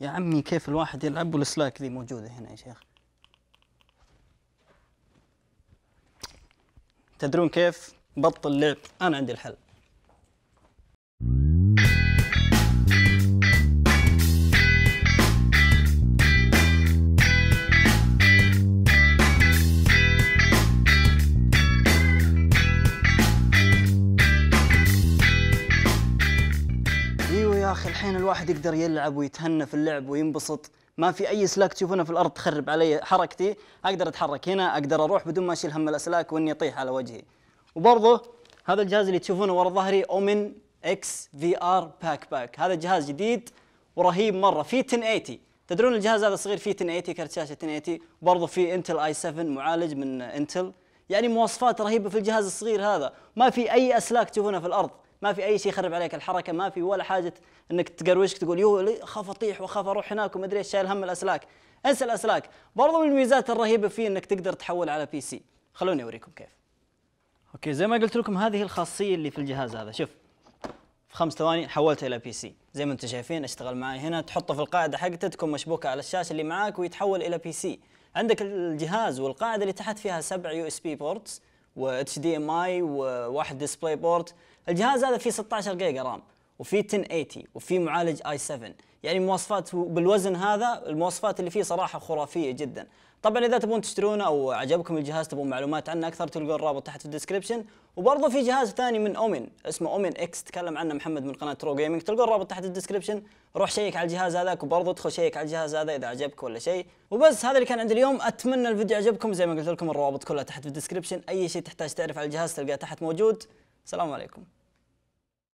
يا عمي كيف الواحد يلعب والسلايك ذي موجودة هنا يا شيخ تدرون كيف بطل اللعب أنا عندي الحل اخي الحين الواحد يقدر يلعب ويتهنى في اللعب وينبسط ما في اي سلاك تشوفونه في الارض تخرب علي حركتي اقدر اتحرك هنا اقدر اروح بدون ما اشيل هم الاسلاك واني اطيح على وجهي وبرضه هذا الجهاز اللي تشوفونه ورا ظهري اومن اكس في ار باك باك هذا جهاز جديد ورهيب مره فيه 1080 تدرون الجهاز هذا صغير فيه 1080 كرت شاشه 1080 وبرضه فيه انتل اي 7 معالج من انتل يعني مواصفات رهيبه في الجهاز الصغير هذا ما في اي اسلاك تشوفونها في الارض ما في اي شيء يخرب عليك الحركه ما في ولا حاجه انك تقروشك تقول يو اخاف اطيح واخاف اروح هناك وما ادري ايش شايل هم الاسلاك انسى الاسلاك برضو من الميزات الرهيبه فيه انك تقدر تحول على بي سي خلوني اوريكم كيف اوكي زي ما قلت لكم هذه الخاصيه اللي في الجهاز هذا شوف في خمس ثواني حولته الى بي سي زي ما انتم شايفين اشتغل معي هنا تحطه في القاعده حقته تكون مشبوكه على الشاشه اللي معاك ويتحول الى بي سي عندك الجهاز والقاعده اللي تحت فيها سبع يو اس بي بورتس واتش دي ام اي وواحد ديسبلاي بورت الجهاز هذا فيه 16 جيجا رام وفي 1080 وفي معالج اي 7 يعني مواصفات بالوزن هذا المواصفات اللي فيه صراحه خرافيه جدا طبعا اذا تبون تشترونه او عجبكم الجهاز تبون معلومات عنه اكثر تلقون الرابط تحت في الديسكربشن وبرضه في جهاز ثاني من اومن اسمه اومن اكس تكلم عنه محمد من قناه رو جيمنج تلقون الرابط تحت الديسكربشن روح شيك على الجهاز هذاك وبرضه ادخل شيك على الجهاز هذا اذا عجبك ولا شيء وبس هذا اللي كان عندي اليوم اتمنى الفيديو عجبكم زي ما قلت لكم الروابط كلها تحت في الديسكربشن اي شيء تحتاج تعرف على الجهاز تلقاه تحت موجود السلام عليكم